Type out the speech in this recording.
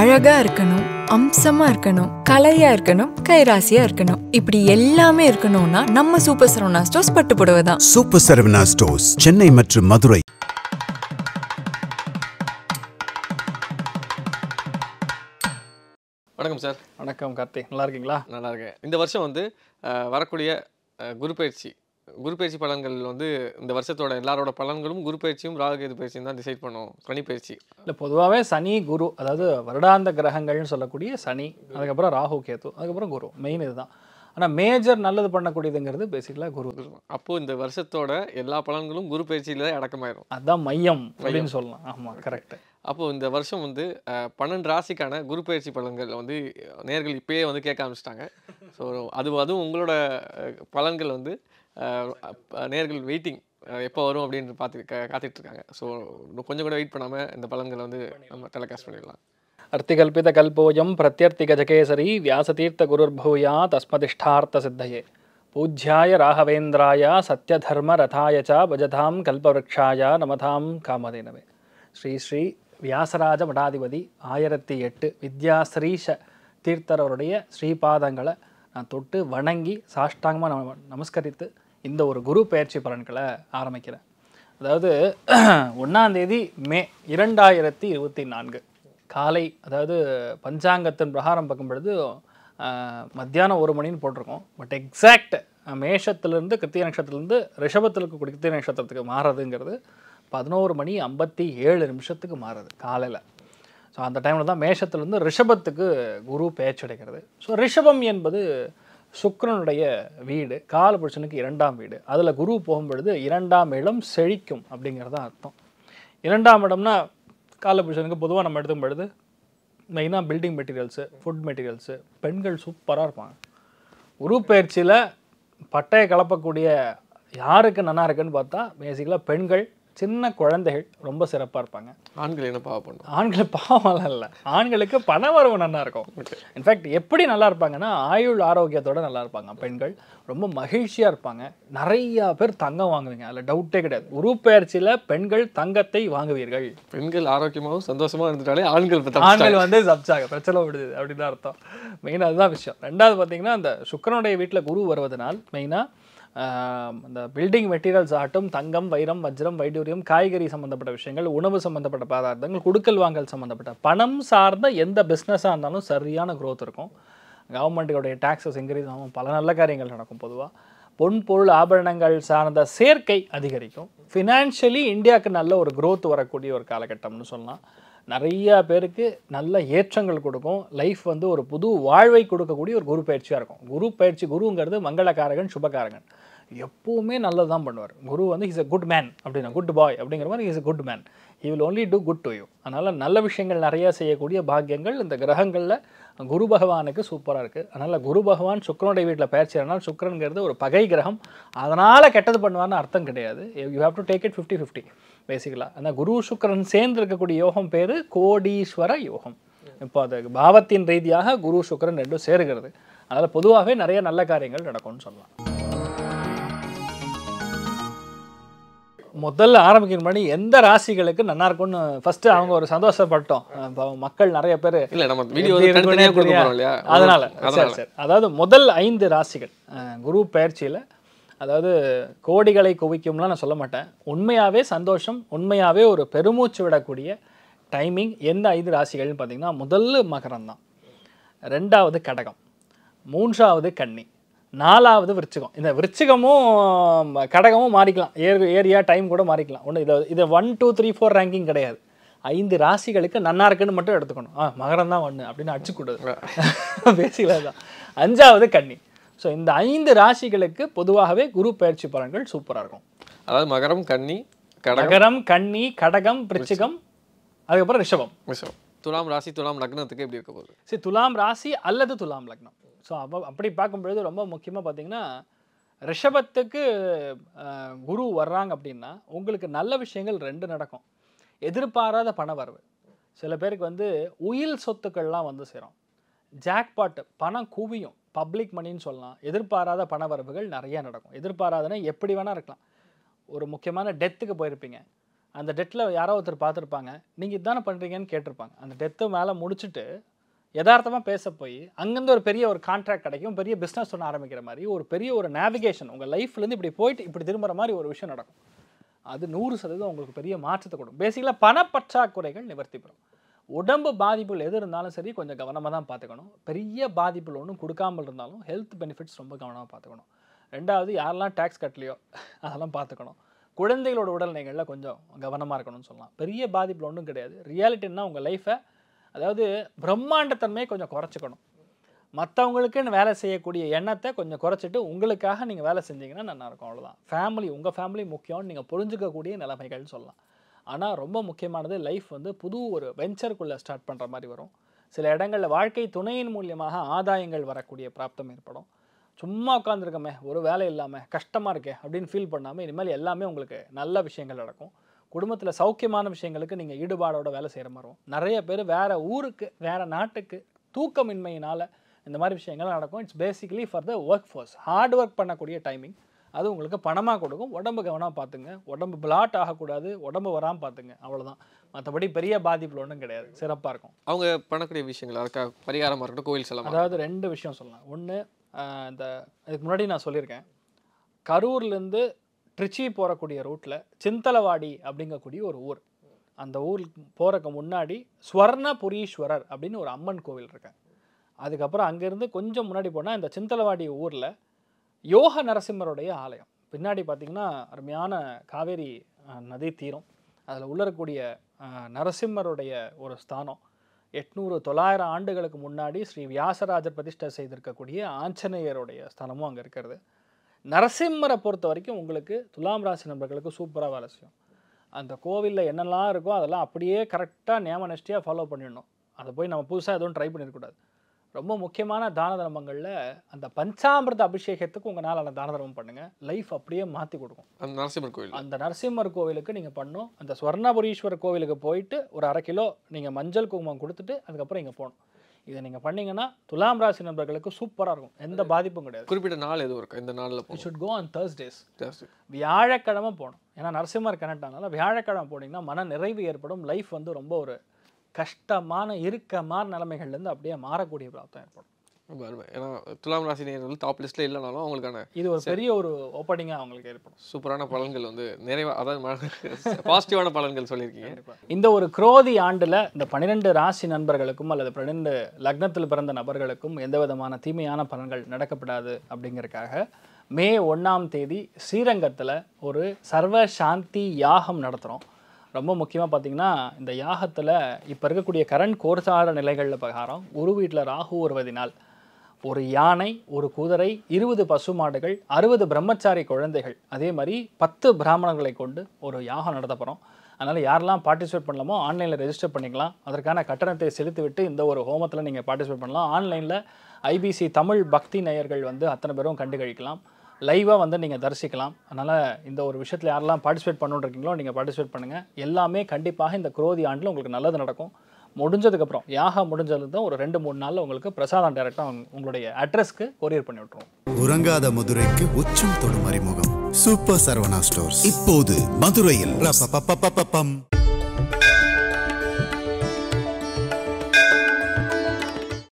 அழகா இருக்கணும் அம்சமா இருக்கணும் கலையா இருக்கணும் கைராசியா இருக்கணும் இப்படி எல்லாமே இருக்கணும்னா நம்ம சூப்பர் சரவணா ஸ்டோர்ஸ் பட்டு தான் சூப்பர் சரவணா ஸ்டோர்ஸ் சென்னை மற்றும் மதுரை வணக்கம் சார் வணக்கம் கார்த்திக் நல்லா இருக்கீங்களா நல்லா இருக்கேன் இந்த வருஷம் வந்து வரக்கூடிய குரு பயிற்சி குரு பயிற்சி பலன்கள் வந்து இந்த வருஷத்தோட எல்லாரோட பலன்களும் குரு பயிற்சியும் ராகுகேது பயிற்சியும் தான் டிசைட் பண்ணும் சனி பயிற்சி இல்லை பொதுவாகவே சனி குரு அதாவது வருடாந்த கிரகங்கள்னு சொல்லக்கூடிய சனி அதுக்கப்புறம் ராகு கேது அதுக்கப்புறம் குரு மெயின் இதுதான் ஆனால் மேஜர் நல்லது பண்ணக்கூடியதுங்கிறது பேசிக்கலாக குரு அப்போது இந்த வருஷத்தோட எல்லா பலன்களும் குரு பயிற்சியில் தான் அடக்கமாயிரும் அதுதான் மையம் அப்படின்னு சொல்லலாம் ஆமாம் கரெக்ட் அப்போது இந்த வருஷம் வந்து பன்னெண்டு ராசிக்கான குரு பயிற்சி பலன்கள் வந்து நேர்கள் இப்பயே வந்து கேட்க ஆரம்பிச்சிட்டாங்க ஸோ அது அதுவும் உங்களோட பலன்கள் வந்து நேர்கள் வெயிட்டிங் எப்போ வரும் அப்படின்னு பார்த்து இருக்காங்க ஸோ கொஞ்சம் கூட வெயிட் பண்ணாமல் இந்த பலன்களை வந்து நம்ம டெலிகாஸ்ட் பண்ணிடலாம் அர்த்திகல்பித கல்போஜம் பிரத்யர்த்தி கஜகேசரி வியாசதீர்த்த குருர் பூயா தஸ்மதிஷ்டார்த்த சித்தையே பூஜ்யாய ராகவேந்திராய சத்யதர்ம ரதாய ச பஜதாம் கல்பவருக்ஷாய நமதாம் காமதேனவே ஸ்ரீ ஸ்ரீ வியாசராஜ மடாதிபதி ஆயிரத்தி எட்டு வித்யாஸ்ரீஷ ஷ அவருடைய ஸ்ரீபாதங்களை நான் தொட்டு வணங்கி சாஷ்டாங்கமாக நமஸ்கரித்து இந்த ஒரு குரு பயிற்சி பலன்களை ஆரம்பிக்கிறேன் அதாவது ஒன்றாந்தேதி மே இரண்டாயிரத்தி இருபத்தி நான்கு காலை அதாவது பஞ்சாங்கத்தின் பிரகாரம் பார்க்கும் பொழுது மத்தியானம் ஒரு மணின்னு போட்டிருக்கோம் பட் எக்ஸாக்ட் மேஷத்துலேருந்து கிருத்திய நட்சத்திரத்துலேருந்து இருக்கக்கூடிய கிருத்திய நட்சத்திரத்துக்கு மாறுறதுங்கிறது பதினோரு மணி ஐம்பத்தி ஏழு நிமிஷத்துக்கு மாறுது காலையில் ஸோ அந்த டைமில் தான் மேஷத்துலேருந்து ரிஷபத்துக்கு குரு பேச்சடைக்கிறது ஸோ ரிஷபம் என்பது சுக்கரனுடைய வீடு காலபுருஷனுக்கு இரண்டாம் வீடு அதில் குரு போகும்பொழுது இரண்டாம் இடம் செழிக்கும் அப்படிங்கிறது அர்த்தம் இரண்டாம் இடம்னா காலபுருஷனுக்கு பொதுவாக நம்ம எடுக்கும் பொழுது மெயினாக பில்டிங் மெட்டீரியல்ஸு ஃபுட் மெட்டீரியல்ஸு பெண்கள் சூப்பராக இருப்பாங்க குரு பயிற்சியில் பட்டையை கலப்பக்கூடிய யாருக்கு நல்லா இருக்குன்னு பார்த்தா பேசிக்கலாக பெண்கள் சின்ன குழந்தைகள் ரொம்ப சிறப்பாக இருப்பாங்க ஆண்கள் என்ன பாவம் பண்ணும் ஆண்களை பாவம்லாம் இல்லை ஆண்களுக்கு பண வரவு நல்லா இருக்கும் இன்ஃபேக்ட் எப்படி நல்லா இருப்பாங்கன்னா ஆயுள் ஆரோக்கியத்தோடு நல்லா இருப்பாங்க பெண்கள் ரொம்ப மகிழ்ச்சியாக இருப்பாங்க நிறையா பேர் தங்கம் வாங்குவீங்க அதில் டவுட்டே கிடையாது உருப்பெயர்ச்சியில் பெண்கள் தங்கத்தை வாங்குவீர்கள் பெண்கள் ஆரோக்கியமாகவும் சந்தோஷமாக இருந்துட்டாலே ஆண்கள் ஆண்கள் வந்து சப்ஜாக பிரச்சனை விடுது அப்படின்னு அர்த்தம் மெயினாக அதுதான் விஷயம் ரெண்டாவது பார்த்தீங்கன்னா அந்த சுக்கரனுடைய வீட்டில் குரு வருவதனால் மெயினாக இந்த பில்டிங் மெட்டீரியல்ஸ் ஆகட்டும் தங்கம் வைரம் வஜ்ரம் வைடூரியம் காய்கறி சம்மந்தப்பட்ட விஷயங்கள் உணவு சம்மந்தப்பட்ட பதார்த்தங்கள் கொடுக்கல் வாங்கல் சம்மந்தப்பட்ட பணம் சார்ந்த எந்த பிஸ்னஸாக இருந்தாலும் சரியான க்ரோத் இருக்கும் கவர்மெண்ட்டுடைய டேக்ஸஸ் இன்க்ரீஸ் ஆகும் பல நல்ல காரியங்கள் நடக்கும் பொதுவாக பொன் பொருள் ஆபரணங்கள் சார்ந்த சேர்க்கை அதிகரிக்கும் ஃபினான்ஷியலி இந்தியாவுக்கு நல்ல ஒரு க்ரோத் வரக்கூடிய ஒரு காலகட்டம்னு சொல்லலாம் நிறையா பேருக்கு நல்ல ஏற்றங்கள் கொடுக்கும் லைஃப் வந்து ஒரு புது வாழ்வை கொடுக்கக்கூடிய ஒரு குரு பயிற்சியாக இருக்கும் குரு பயிற்சி குருங்கிறது மங்களக்காரகன் சுபகாரகன் எப்போவுமே நல்லது தான் பண்ணுவார் குரு வந்து இஸ் அ குட் மேன் அப்படின்னா குட் பாய் அப்படிங்கிற மாதிரி is a good man he will only do good to you அதனால் நல்ல விஷயங்கள் நிறையா செய்யக்கூடிய பாக்கியங்கள் இந்த கிரகங்களில் குரு பகவானுக்கு சூப்பராக இருக்குது அதனால் குரு பகவான் சுக்கரனுடைய வீட்டில் பயிற்சி ஆனால் சுக்கரனுங்கிறது ஒரு பகை கிரகம் அதனால் கெட்டது பண்ணுவார்னு அர்த்தம் கிடையாது you have to take it fifty fifty பேசிக்கலாம் அந்த குரு சுக்கரன் சேர்ந்து இருக்கக்கூடிய யோகம் பேர் கோடீஸ்வர யோகம் இப்போ அது பாவத்தின் ரீதியாக குரு சுக்கரன் ரெண்டும் சேருகிறது அதனால் பொதுவாகவே நிறைய நல்ல காரியங்கள் நடக்கும்னு சொல்லலாம் முதல்ல ஆரம்பிக்கிற பண்ணி எந்த ராசிகளுக்கு நல்லா இருக்கும்னு ஃபர்ஸ்ட் அவங்க ஒரு சந்தோஷப்பட்டோம் மக்கள் நிறைய பேர் இல்லை நம்ம வீடியோ அதனால சரி சரி அதாவது முதல் ஐந்து ராசிகள் குரு பயிற்சியில் அதாவது கோடிகளை குவிக்கும்லாம் நான் சொல்ல மாட்டேன் உண்மையாகவே சந்தோஷம் உண்மையாகவே ஒரு பெருமூச்சு விடக்கூடிய டைமிங் எந்த ஐந்து ராசிகள்னு பார்த்திங்கன்னா முதல்ல மகரம் தான் ரெண்டாவது கடகம் மூன்றாவது கன்னி நாலாவது விருச்சிகம் இந்த விருச்சிகமும் கடகமும் மாறிக்கலாம் ஏர் ஏரியா டைம் கூட மாறிக்கலாம் ஒன்று இதை இதை one two three four ranking கிடையாது ஐந்து ராசிகளுக்கு நன்னா இருக்குன்னு மட்டும் எடுத்துக்கணும் ஆ மகரம் தான் ஒன்று அப்படின்னு அடிச்சு பேசிக்கல தான் அஞ்சாவது கன்னி ஸோ இந்த ஐந்து ராசிகளுக்கு பொதுவாகவே குரு பயிற்சி பலன்கள் சூப்பராக இருக்கும் அதாவது மகரம் கன்னி மகரம் கன்னி கடகம் பிரச்சிகம் அதுக்கப்புறம் ரிஷபம் ரிஷபம் துலாம் ராசி துலாம் லக்னத்துக்கு எப்படி இருக்க போகுது சரி துலாம் ராசி அல்லது துலாம் லக்னம் ஸோ அப்போ அப்படி பார்க்கும்பொழுது ரொம்ப முக்கியமாக பார்த்தீங்கன்னா ரிஷபத்துக்கு குரு வர்றாங்க அப்படின்னா உங்களுக்கு நல்ல விஷயங்கள் ரெண்டு நடக்கும் எதிர்பாராத பண வரவு சில பேருக்கு வந்து உயில் சொத்துக்கள்லாம் வந்து சேரும் ஜாக்பாட்டு பணம் குவியும் பப்ளிக் மணின்னு சொல்லலாம் எதிர்பாராத பண வரவுகள் நிறையா நடக்கும் எதிர்பாராதனா எப்படி வேணால் இருக்கலாம் ஒரு முக்கியமான டெத்துக்கு போயிருப்பீங்க அந்த டெத்தில் யாரோ ஒருத்தர் பார்த்துருப்பாங்க நீங்கள் இதுதானே பண்ணுறீங்கன்னு கேட்டிருப்பாங்க அந்த டெத்து மேலே முடிச்சுட்டு யதார்த்தமாக பேச போய் அங்கேருந்து ஒரு பெரிய ஒரு கான்ட்ராக்ட் கிடைக்கும் பெரிய பிஸ்னஸ் ஒன்று ஆரம்பிக்கிற மாதிரி ஒரு பெரிய ஒரு நேவிகேஷன் உங்கள் லைஃப்லேருந்து இப்படி போயிட்டு இப்படி திரும்புகிற மாதிரி ஒரு விஷயம் நடக்கும் அது நூறு சதவீதம் உங்களுக்கு பெரிய மாற்றத்தை கொடுக்கும் பேசிக்கலாக பணப்பற்றாக்குறைகள் நிவர்த்தி பெறும் உடம்பு பாதிப்புகள் எது இருந்தாலும் சரி கொஞ்சம் கவனமாக தான் பார்த்துக்கணும் பெரிய பாதிப்புகள் ஒன்றும் கொடுக்காமல் இருந்தாலும் ஹெல்த் பெனிஃபிட்ஸ் ரொம்ப கவனமாக பார்த்துக்கணும் ரெண்டாவது யாரெல்லாம் டேக்ஸ் கட்டலையோ அதெல்லாம் பார்த்துக்கணும் குழந்தைகளோட உடல்நிலைகளில் கொஞ்சம் கவனமாக இருக்கணும்னு சொல்லலாம் பெரிய பாதிப்பில் ஒன்றும் கிடையாது ரியாலிட்டின்னா உங்கள் லைஃப்பை அதாவது பிரம்மாண்டத்தன்மையை கொஞ்சம் குறைச்சிக்கணும் மற்றவங்களுக்குன்னு வேலை செய்யக்கூடிய எண்ணத்தை கொஞ்சம் குறைச்சிட்டு உங்களுக்காக நீங்கள் வேலை செஞ்சீங்கன்னா நல்லாயிருக்கும் அவ்வளோதான் ஃபேமிலி உங்கள் ஃபேமிலி முக்கியம்னு நீங்கள் புரிஞ்சுக்கக்கூடிய நிலைமைகள்னு சொல்லலாம் ஆனால் ரொம்ப முக்கியமானது லைஃப் வந்து புது ஒரு வெஞ்சருக்குள்ளே ஸ்டார்ட் பண்ணுற மாதிரி வரும் சில இடங்களில் வாழ்க்கை துணையின் மூலியமாக ஆதாயங்கள் வரக்கூடிய பிராப்தம் ஏற்படும் சும்மா உட்காந்துருக்கமே ஒரு வேலை இல்லாமல் கஷ்டமாக இருக்கே அப்படின்னு ஃபீல் பண்ணாமல் இனிமேல் எல்லாமே உங்களுக்கு நல்ல விஷயங்கள் நடக்கும் குடும்பத்தில் சௌக்கியமான விஷயங்களுக்கு நீங்கள் ஈடுபாடோட வேலை செய்கிற மாதிரி வரும் நிறைய பேர் வேறு ஊருக்கு வேறு நாட்டுக்கு தூக்கமின்மையினால் இந்த மாதிரி விஷயங்கள் நடக்கும் it's basically for the work force hard work பண்ணக்கூடிய டைமிங் அது உங்களுக்கு பணமாக கொடுக்கும் உடம்பு கவனமாக பார்த்துங்க உடம்பு பிளாட் ஆகக்கூடாது உடம்பு வராமல் பார்த்துங்க அவ்வளோதான் மற்றபடி பெரிய பாதிப்பில் ஒன்றும் கிடையாது சிறப்பாக இருக்கும் அவங்க பண்ணக்கூடிய விஷயங்கள் அதுக்காக பரிகாரமாக இருக்கட்டும் கோயில் சொல்லலாம் அதாவது ரெண்டு விஷயம் சொல்லலாம் ஒன்று இந்த இதுக்கு முன்னாடி நான் சொல்லியிருக்கேன் கரூர்லேருந்து ட்ரிச்சி போகக்கூடிய ரூட்டில் சிந்தலவாடி அப்படிங்கக்கூடிய ஒரு ஊர் அந்த ஊருக்கு போகிறக்கு முன்னாடி ஸ்வர்ணபுரீஸ்வரர் அப்படின்னு ஒரு அம்மன் கோவில் இருக்கேன் அதுக்கப்புறம் அங்கேருந்து கொஞ்சம் முன்னாடி போனால் இந்த சிந்தலவாடி ஊரில் யோக நரசிம்மருடைய ஆலயம் பின்னாடி பார்த்திங்கன்னா அருமையான காவேரி நதி தீரம் அதில் உள்ளரக்கூடிய நரசிம்மருடைய ஒரு ஸ்தானம் எட்நூறு தொள்ளாயிரம் ஆண்டுகளுக்கு முன்னாடி ஸ்ரீ வியாசராஜர் பிரதிஷ்டை செய்திருக்கக்கூடிய ஆஞ்சநேயருடைய ஸ்தலமும் அங்கே இருக்கிறது நரசிம்மரை பொறுத்த வரைக்கும் உங்களுக்கு துலாம் ராசி நண்பர்களுக்கு சூப்பராக வேலை செய்யும் அந்த கோவிலில் என்னெல்லாம் இருக்கோ அதெல்லாம் அப்படியே கரெக்டாக நியம ஃபாலோ பண்ணிடணும் அதை போய் நம்ம புதுசாக எதுவும் ட்ரை பண்ணிடக்கூடாது ரொம்ப முக்கியமான தான தர்மங்களில் அந்த பஞ்சாமிரத அபிஷேகத்துக்கு உங்களால் அந்த தான தர்மம் பண்ணுங்கள் லைஃப் அப்படியே மாற்றி கொடுக்கும் அந்த நரசிம்மர் கோவில் அந்த நரசிம்மர் கோவிலுக்கு நீங்கள் பண்ணும் அந்த ஸ்வர்ணபுரீஸ்வரர் கோவிலுக்கு போயிட்டு ஒரு அரை கிலோ நீங்கள் மஞ்சள் குங்குமம் கொடுத்துட்டு அதுக்கப்புறம் இங்கே போகணும் இதை நீங்கள் பண்ணீங்கன்னா துலாம் ராசி நண்பர்களுக்கு சூப்பராக இருக்கும் எந்த பாதிப்பும் கிடையாது குறிப்பிட்ட நாள் எதுவும் இருக்கும் இந்த நாளில் ஷுட் கோ ஆன் தேர்ஸ்டேஸ் வியாழக்கிழமை போகணும் ஏன்னா நரசிம்மர் கனெக்ட் ஆனால் வியாழக்கிழமை போனீங்கன்னா மன நிறைவு ஏற்படும் லைஃப் வந்து ரொம்ப ஒரு கஷ்டமான இருக்கமான நிலைமைகள்லேருந்து அப்படியே மாறக்கூடிய பிராப்தம் ஏற்படும் ஏன்னா துலாம் ராசி நேர்கள் வந்து டாப் லிஸ்ட்டில் இல்லைனாலும் அவங்களுக்கான இது ஒரு பெரிய ஒரு ஓப்பனிங்காக அவங்களுக்கு ஏற்படும் சூப்பரான பலன்கள் வந்து நிறைவா அதாவது பாசிட்டிவான பலன்கள் சொல்லியிருக்கீங்க இந்த ஒரு குரோதி ஆண்டில் இந்த பன்னிரெண்டு ராசி நண்பர்களுக்கும் அல்லது பன்னிரெண்டு லக்னத்தில் பிறந்த நபர்களுக்கும் எந்த விதமான தீமையான பலன்கள் நடக்கப்படாது அப்படிங்கிறதுக்காக மே ஒன்றாம் தேதி ஸ்ரீரங்கத்தில் ஒரு சர்வ சாந்தி யாகம் நடத்துகிறோம் ரொம்ப முக்கியமாக பார்த்தீங்கன்னா இந்த யாகத்தில் இப்போ இருக்கக்கூடிய கரண் கோர்சார நிலைகளில் பிரகாரம் ஒரு வீட்டில் ராகு ஒருவதினால் ஒரு யானை ஒரு குதிரை இருபது பசு மாடுகள் அறுபது பிரம்மச்சாரி குழந்தைகள் அதே மாதிரி பத்து பிராமணர்களை கொண்டு ஒரு யாகம் நடத்தப்படுறோம் அதனால் யாரெல்லாம் பார்ட்டிசிபேட் பண்ணலாமோ ஆன்லைனில் ரெஜிஸ்டர் பண்ணிக்கலாம் அதற்கான கட்டணத்தை செலுத்திவிட்டு இந்த ஒரு ஹோமத்தில் நீங்கள் பார்ட்டிசிபேட் பண்ணலாம் ஆன்லைனில் ஐபிசி தமிழ் பக்தி நேயர்கள் வந்து அத்தனை பேரும் கண்டு கழிக்கலாம் லைவாக வந்து நீங்கள் தரிசிக்கலாம் அதனால் இந்த ஒரு விஷயத்தில் யாரெல்லாம் பார்ட்டிசிபேட் பண்ணுன்றீங்களோ நீங்கள் பார்ட்டிசிபேட் பண்ணுங்கள் எல்லாமே கண்டிப்பாக இந்த குரோதி ஆண்டில் உங்களுக்கு நல்லது நடக்கும் முடிஞ்சதுக்கப்புறம் முடிஞ்சது தான் ஒரு ரெண்டு மூணு நாளில் உங்களுக்கு பிரசாதம் டேரெக்டாக உங்களுடைய அட்ரஸ்க்கு கொரியர் பண்ணி விட்டுருவோம் உறங்காத மதுரைக்கு உச்சம் தொடும் அறிமுகம் சூப்பர் சரவணா ஸ்டோர்ஸ் இப்போது மதுரையில்